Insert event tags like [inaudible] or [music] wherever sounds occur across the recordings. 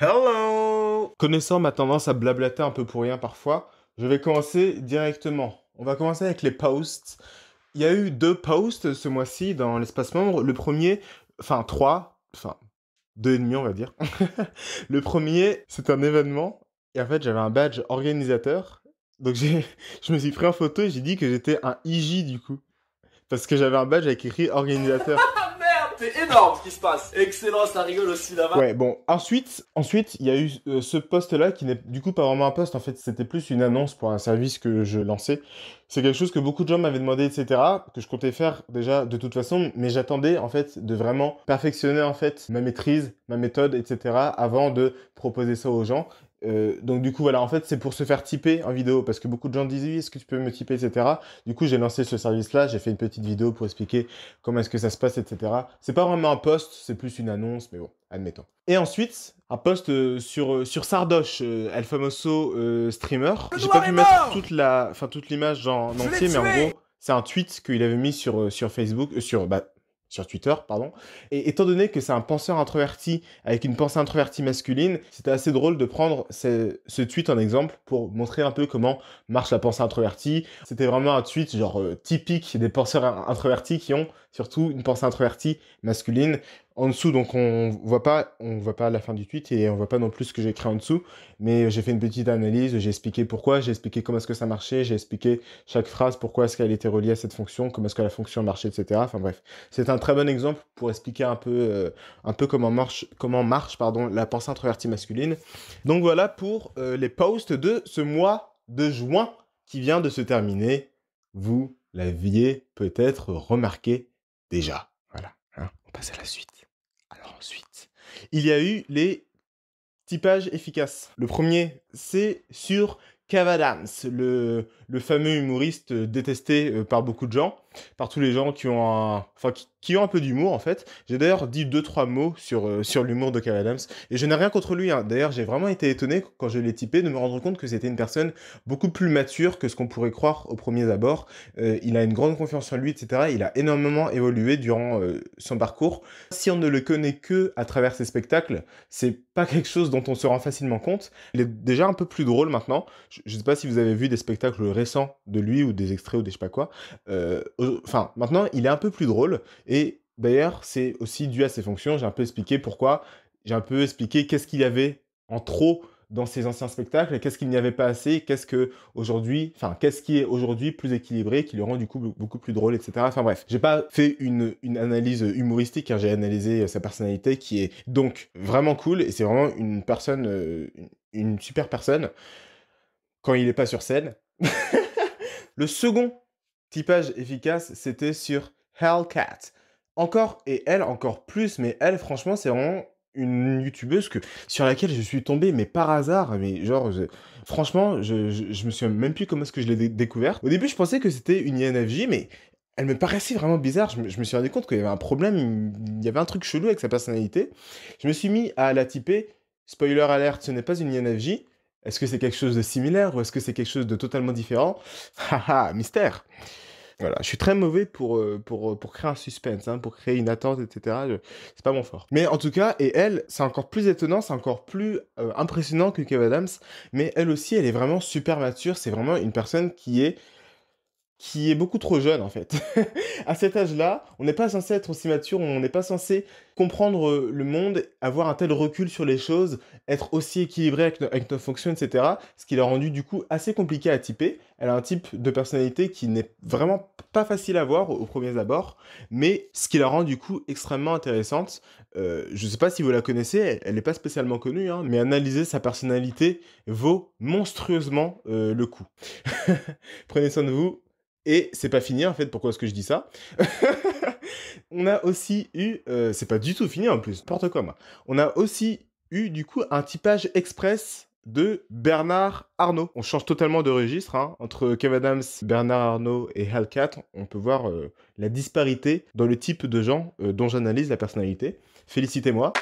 Hello Connaissant ma tendance à blablater un peu pour rien parfois, je vais commencer directement. On va commencer avec les posts. Il y a eu deux posts ce mois-ci dans l'espace membre. Le premier, enfin trois, enfin deux et demi on va dire. [laughs] le premier, c'est un événement. Et en fait, j'avais un badge organisateur. Donc [laughs] je me suis pris en photo et j'ai dit que j'étais un IJ du coup. Parce que j'avais un badge avec écrit organisateur c'est énorme ce qui se passe. Excellent, ça rigole aussi là-bas. Ouais, bon, ensuite, ensuite, il y a eu euh, ce poste-là qui n'est du coup pas vraiment un poste, en fait, c'était plus une annonce pour un service que je lançais. C'est quelque chose que beaucoup de gens m'avaient demandé, etc., que je comptais faire déjà de toute façon, mais j'attendais en fait de vraiment perfectionner en fait ma maîtrise, ma méthode, etc., avant de proposer ça aux gens. Euh, donc du coup voilà en fait c'est pour se faire typer en vidéo parce que beaucoup de gens disent oui est-ce que tu peux me typer etc du coup j'ai lancé ce service là j'ai fait une petite vidéo pour expliquer comment est-ce que ça se passe etc c'est pas vraiment un post c'est plus une annonce mais bon admettons et ensuite un post euh, sur euh, sur Sardoche El Famoso streamer j'ai pas pu mettre toute la enfin toute l'image en entier mais en gros c'est un tweet qu'il avait mis sur sur Facebook sur bah, sur Twitter, pardon. Et étant donné que c'est un penseur introverti avec une pensée introvertie masculine, c'était assez drôle de prendre ce, tweet en exemple pour montrer un peu comment marche la pensée introvertie. C'était vraiment un tweet genre euh, typique des penseurs introvertis qui ont surtout une pensée introvertie masculine en dessous, donc on voit pas, on voit pas la fin du tweet et on voit pas non plus ce que j'ai écrit en dessous. Mais j'ai fait une petite analyse, j'ai expliqué pourquoi, j'ai expliqué comment est-ce que ça marchait, j'ai expliqué chaque phrase, pourquoi est-ce qu'elle était reliée à cette fonction, comment est-ce que la fonction marchait, etc. Enfin bref, c'est un très bon exemple pour expliquer un peu, euh, un peu comment marche, comment marche, pardon, la pensée introvertie masculine. Donc voilà pour euh, les posts de ce mois de juin qui vient de se terminer. Vous l'aviez peut-être remarqué déjà. Voilà, hein. on passe à la suite. Alors ensuite, il y a eu les typages efficaces. Le premier, c'est sur Adams, le, le fameux humoriste détesté euh, par beaucoup de gens par tous les gens qui ont un, enfin, qui, ont un peu d'humour en fait. J'ai d'ailleurs dit deux trois mots sur euh, sur l'humour de Kev Adams et je n'ai rien contre lui. Hein. D'ailleurs, j'ai vraiment été étonné quand je l'ai typé de me rendre compte que c'était une personne beaucoup plus mature que ce qu'on pourrait croire au premier abord. Euh, il a une grande confiance en lui, etc. Il a énormément évolué durant euh, son parcours. Si on ne le connaît que à travers ses spectacles, c'est pas quelque chose dont on se rend facilement compte. Il est déjà un peu plus drôle maintenant. Je, ne sais pas si vous avez vu des spectacles récents de lui ou des extraits ou des je sais pas quoi enfin, maintenant, il est un peu plus drôle. Et d'ailleurs, c'est aussi dû à ses fonctions. J'ai un peu expliqué pourquoi. J'ai un peu expliqué qu'est-ce qu'il y avait en trop dans ses anciens spectacles, qu'est-ce qu'il n'y avait pas assez, qu'est-ce que aujourd'hui, enfin qu'est-ce qui est aujourd'hui plus équilibré, qui le rend du coup beaucoup plus drôle, etc. Enfin bref, j'ai pas fait une, analyse humoristique, hein. j'ai analysé euh, sa personnalité qui est donc vraiment cool et c'est vraiment une personne, euh, une super personne quand il n'est pas sur scène. [laughs] le second typage efficace, c'était sur Hellcat. Encore, et elle encore plus, mais elle, franchement, c'est vraiment une youtubeuse que, sur laquelle je suis tombé, mais par hasard, mais genre, franchement, je, je, me souviens même plus comment est-ce que je l'ai découverte. Au début, je pensais que c'était une INFJ, mais elle me paraissait vraiment bizarre. Je me, je me suis rendu compte qu'il y avait un problème, il y avait un truc chelou avec sa personnalité. Je me suis mis à la typer. Spoiler alerte, ce n'est pas une INFJ. Est-ce que c'est quelque chose de similaire ou est-ce que c'est quelque chose de totalement différent Haha, [laughs] mystère voilà, je suis très mauvais pour, euh, euh, pour, créer un suspense, hein, pour créer une attente, etc. C'est pas mon fort. Mais en tout cas, et elle, c'est encore plus étonnant, c'est encore plus euh, impressionnant que Kev Adams, mais elle aussi, elle est vraiment super mature, c'est vraiment une personne qui est qui est beaucoup trop jeune en fait. [laughs] à cet âge-là, on n'est pas censé être aussi mature, on n'est pas censé comprendre euh, le monde, avoir un tel recul sur les choses, être aussi équilibré avec, nos, fonctions, etc. Ce qui l'a rendu du coup assez compliqué à typer. Elle a un type de personnalité qui n'est vraiment pas facile à voir au premiers abord, mais ce qui la rend du coup extrêmement intéressante. Euh, je ne sais pas si vous la connaissez, elle n'est pas spécialement connue, hein, mais analyser sa personnalité vaut monstrueusement euh, le coup. [laughs] Prenez soin de vous, et c'est pas fini en fait, pourquoi est-ce que je dis ça [laughs] On a aussi eu, euh, c'est pas du tout fini en plus, n'importe quoi moi. On a aussi eu du coup un typage express de Bernard Arnault. On change totalement de registre. Hein. Entre Kev Adams, Bernard Arnault et Halcat, on peut voir euh, la disparité dans le type de gens euh, dont j'analyse la personnalité. Félicitez-moi.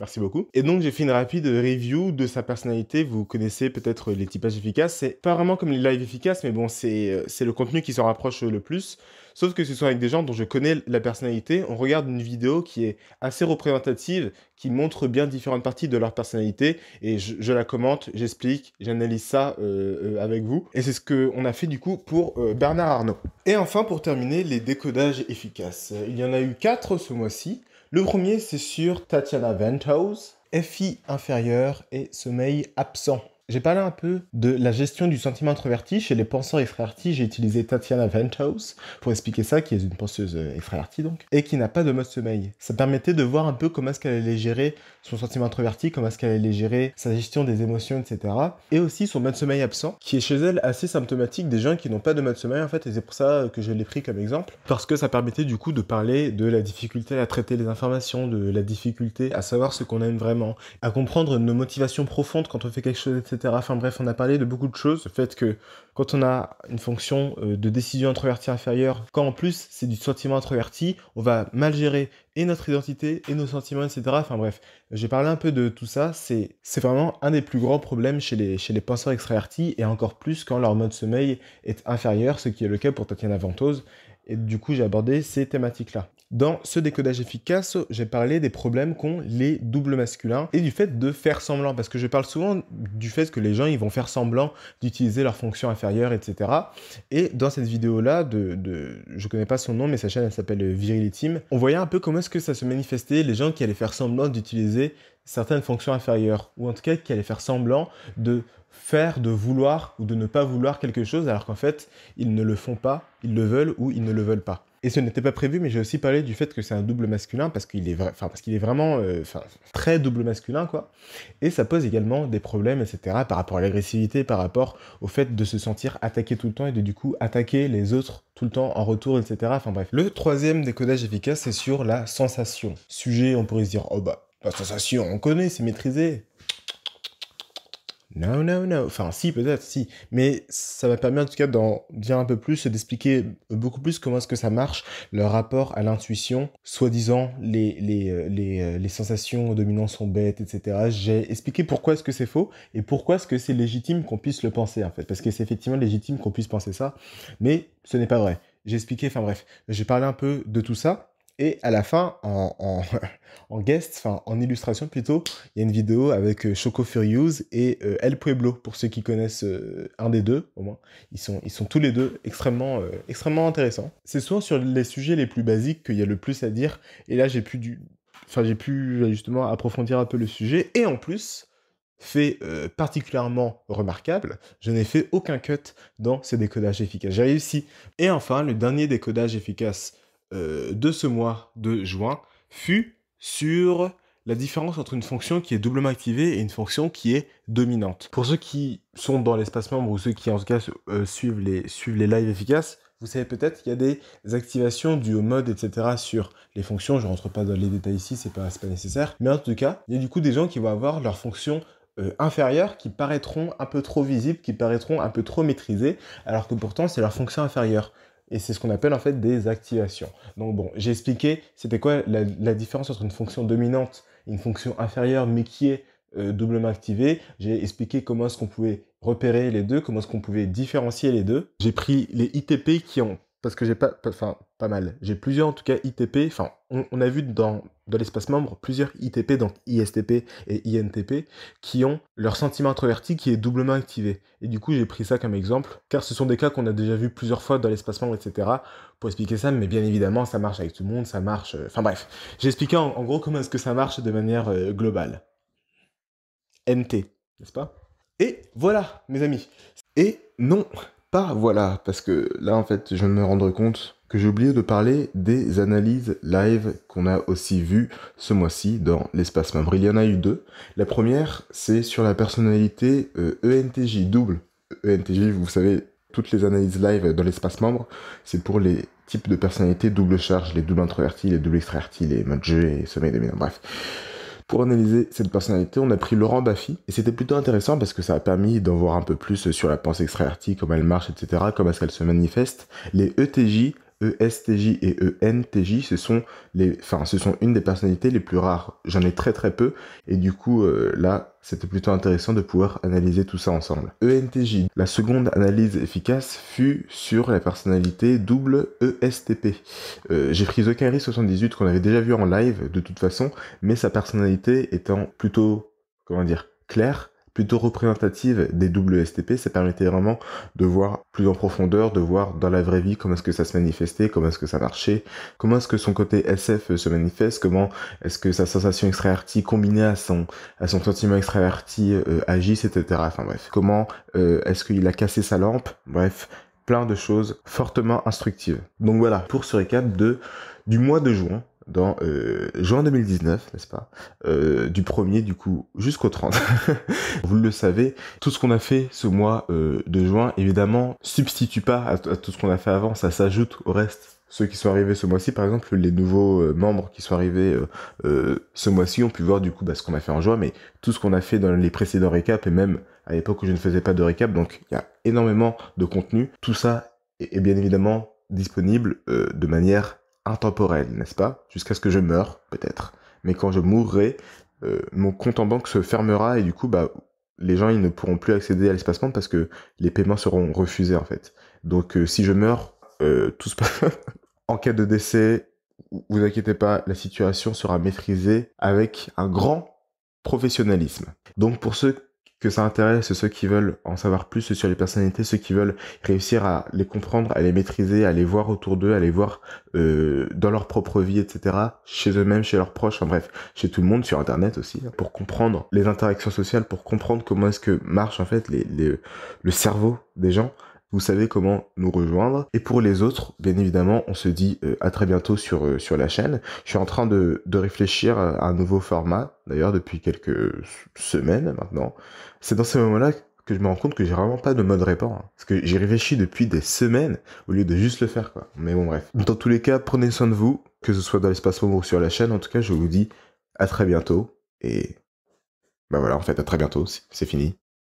Merci beaucoup. Et donc j'ai fait une rapide review de sa personnalité. Vous connaissez peut-être les typages efficaces. C'est pas vraiment comme les lives efficaces, mais bon, euh, c'est le contenu qui s'en rapproche le plus. Sauf que ce sont avec des gens dont je connais la personnalité. On regarde une vidéo qui est assez représentative, qui montre bien différentes parties de leur personnalité. Et je, la commente, j'explique, j'analyse ça euh, euh, avec vous. Et c'est ce qu'on a fait du coup pour Bernard Arnault. Et enfin, pour terminer, les décodages efficaces. Il y en a eu quatre ce mois-ci. Le premier, c'est sur Tatiana Venthouse, FI inférieur et sommeil absent. J'ai parlé un peu de la gestion du sentiment introverti chez les penseurs effrayartis, J'ai utilisé Tatiana Venthouse pour expliquer ça, qui est une penseuse effréartie euh, donc, et qui n'a pas de mode sommeil. Ça permettait de voir un peu comment est-ce qu'elle allait gérer son sentiment introverti, comment est-ce qu'elle allait gérer sa gestion des émotions, etc. Et aussi son mode sommeil absent, qui est chez elle assez symptomatique des gens qui n'ont pas de mode sommeil en fait, et c'est pour ça que je l'ai pris comme exemple, parce que ça permettait du coup de parler de la difficulté à traiter les informations, de la difficulté à savoir ce qu'on aime vraiment, à comprendre nos motivations profondes quand on fait quelque chose, etc. Enfin bref, on a parlé de beaucoup de choses. Le fait que quand on a une fonction euh, de décision introvertie inférieure, quand en plus c'est du sentiment introverti, on va mal gérer et notre identité et nos sentiments, etc. Enfin bref, j'ai parlé un peu de tout ça. C'est, vraiment un des plus grands problèmes chez les, chez les penseurs extravertis et encore plus quand leur mode sommeil est inférieur, ce qui est le cas pour Tatiana Ventose. Et du coup, j'ai abordé ces thématiques-là. Dans ce décodage efficace, j'ai parlé des problèmes qu'ont les doubles masculins et du fait de faire semblant, parce que je parle souvent du fait que les gens ils vont faire semblant d'utiliser leur fonction inférieure, etc. Et dans cette vidéo là, de, de je connais pas son nom, mais sa chaîne elle s'appelle euh, Virilitim, on voyait un peu comment est-ce que ça se manifestait les gens qui allaient faire semblant d'utiliser certaines fonctions inférieures, ou en tout cas qui allaient faire semblant de faire, de vouloir ou de ne pas vouloir quelque chose, alors qu'en fait, ils ne le font pas, ils le veulent ou ils ne le veulent pas. Et ce n'était pas prévu, mais j'ai aussi parlé du fait que c'est un double masculin parce qu'il est, vrai, parce est vraiment euh, très double masculin, quoi. Et ça pose également des problèmes, etc., par rapport à l'agressivité, par rapport au fait de se sentir attaqué tout le temps et de du coup attaquer les autres tout le temps en retour, etc. Enfin bref. Le troisième décodage efficace, c'est sur la sensation. Sujet, on pourrait se dire, oh bah, la sensation, on connaît, c'est maîtrisé. Non, non, non. Enfin, si, peut-être, si. Mais ça m'a permis en tout cas d'en dire un peu plus d'expliquer beaucoup plus comment est-ce que ça marche, le rapport à l'intuition, soi-disant les, les, euh, les, euh, les sensations dominantes sont bêtes, etc. J'ai expliqué pourquoi est-ce que c'est faux et pourquoi est-ce que c'est légitime qu'on puisse le penser, en fait. Parce que c'est effectivement légitime qu'on puisse penser ça, mais ce n'est pas vrai. J'ai expliqué, enfin bref, j'ai parlé un peu de tout ça. Et à la fin, [laughs] en, guest, enfin en illustration plutôt, il y a une vidéo avec euh, Choco Furious et euh, El Pueblo, pour ceux qui connaissent euh, un des deux, au moins. Ils sont, ils sont tous les deux extrêmement, extrêmement intéressants. C'est souvent sur les sujets les plus basiques qu'il y a le plus à dire. Et là, j'ai pu, du... enfin, j'ai pu justement approfondir un peu le sujet. Et en plus, fait particulièrement remarquable, je n'ai fait aucun cut dans ces décodages efficaces. J'ai réussi. Et enfin, le dernier décodage efficace euh, de ce mois de juin fut sur la différence entre une fonction qui est doublement activée et une fonction qui est dominante. Pour ceux qui sont dans l'espace membre ou ceux qui en tout cas euh, suivent, les, suivent les lives efficaces, vous savez peut-être qu'il y a des activations dues au mode, etc. sur les fonctions. Je ne rentre pas dans les détails ici, c'est pas, pas nécessaire. Mais en tout cas, il y a du coup des gens qui vont avoir leurs fonctions euh, inférieures qui paraîtront un peu trop visibles, qui paraîtront un peu trop maîtrisées, alors que pourtant c'est leur fonction inférieure et c'est ce qu'on appelle en fait des activations. Donc bon, j'ai expliqué c'était quoi la, différence entre une fonction dominante et une fonction inférieure mais qui est euh, doublement activée. J'ai expliqué comment est-ce qu'on pouvait repérer les deux, comment est-ce qu'on pouvait différencier les deux. J'ai pris les ITP qui ont parce que j'ai pas, enfin pas mal, j'ai plusieurs en tout cas ITP. Enfin, on a vu dans dans l'espace membre plusieurs ITP, donc ISTP et INTP, qui ont leur sentiment introverti qui est doublement activé. Et du coup, j'ai pris ça comme exemple, car ce sont des cas qu'on a déjà vu plusieurs fois dans l'espace membre, etc., pour expliquer ça, mais bien évidemment, ça marche avec tout le monde, ça marche... Euh, enfin bref, j'ai expliqué en, gros comment est-ce que ça marche de manière euh, globale. NT, n'est-ce pas Et voilà, mes amis. Et non, pas, voilà, parce que là, en fait, je viens de me rendre compte que j'ai oublié de parler des analyses live qu'on a aussi vues ce mois-ci dans l'espace membre. Il y en a eu deux. La première, c'est sur la personnalité ENTJ euh, e double. ENTJ, vous savez, toutes les analyses live dans l'espace membre, c'est pour les types de personnalités double charge, les doubles introvertis, les doubles extravertis, les mode jeu et sommeil mien, bref. Pour analyser cette personnalité, on a pris Laurent Baffy, et c'était plutôt intéressant parce que ça a permis d'en voir un peu plus sur la pensée extravertie, comment elle marche, etc., comment est-ce qu'elle se manifeste. Les ETJ, ESTJ et ENTJ, ce sont les, enfin, ce sont une des personnalités les plus rares. J'en ai très très peu, et du coup, euh, là, c'était plutôt intéressant de pouvoir analyser tout ça ensemble. ENTJ, la seconde analyse efficace fut sur la personnalité double ESTP. Euh, j'ai pris Zocari 78 qu'on avait déjà vu en live de toute façon, mais sa personnalité étant plutôt, comment dire, claire, plutôt représentative des STP, Ça permettait vraiment de voir plus en profondeur, de voir dans la vraie vie comment est-ce que ça se manifestait, comment est-ce que ça marchait, comment est-ce que son côté SF se manifeste, comment est-ce que sa sensation extravertie combinée à son, à son sentiment extraverti agit, euh, agisse, etc. Enfin bref, comment euh, est-ce qu'il a cassé sa lampe, bref, plein de choses fortement instructives. Donc voilà, pour ce récap de du mois de juin, dans euh, juin 2019, n'est-ce pas euh, Du 1er du coup jusqu'au 30. [laughs] Vous le savez, tout ce qu'on a fait ce mois euh, de juin, évidemment, substitue pas à, tout ce qu'on a fait avant, ça s'ajoute au reste. Ceux qui sont arrivés ce mois-ci, par exemple, les nouveaux euh, membres qui sont arrivés euh, euh, ce mois-ci ont pu voir du coup bah, ce qu'on a fait en juin, mais tout ce qu'on a fait dans les précédents récaps et même à l'époque où je ne faisais pas de récap, donc il y a énormément de contenu. Tout ça est, est bien évidemment disponible de manière intemporel, n'est-ce pas Jusqu'à ce que je meure, peut-être. Mais quand je mourrai, euh, mon compte en banque se fermera et du coup, bah, les gens ils ne pourront plus accéder à l'espacement parce que les paiements seront refusés en fait. Donc euh, si je meurs, euh, tout se passe. [laughs] en cas de décès, vous inquiétez pas, la situation sera maîtrisée avec un grand professionnalisme. Donc pour ceux que ça intéresse ceux qui veulent en savoir plus sur les personnalités, ceux qui veulent réussir à les comprendre, à les maîtriser, à les voir autour d'eux, à les voir euh, dans leur propre vie, etc., chez eux-mêmes, chez leurs proches, en bref, chez tout le monde, sur Internet aussi, hein, pour comprendre les interactions sociales, pour comprendre comment est-ce que marche en fait les, le cerveau des gens vous savez comment nous rejoindre. Et pour les autres, bien évidemment, on se dit euh, à très bientôt sur, euh, sur la chaîne. Je suis en train de, réfléchir à un nouveau format, d'ailleurs depuis quelques semaines maintenant. C'est dans ces moments-là que je me rends compte que j'ai vraiment pas de mode répand. Hein. Parce que j'y réfléchis depuis des semaines au lieu de juste le faire, quoi. Mais bon, bref. Dans tous les cas, prenez soin de vous, que ce soit dans l'espace moment ou sur la chaîne. En tout cas, je vous dis à très bientôt. Et ben voilà, en fait, à très bientôt. C'est fini.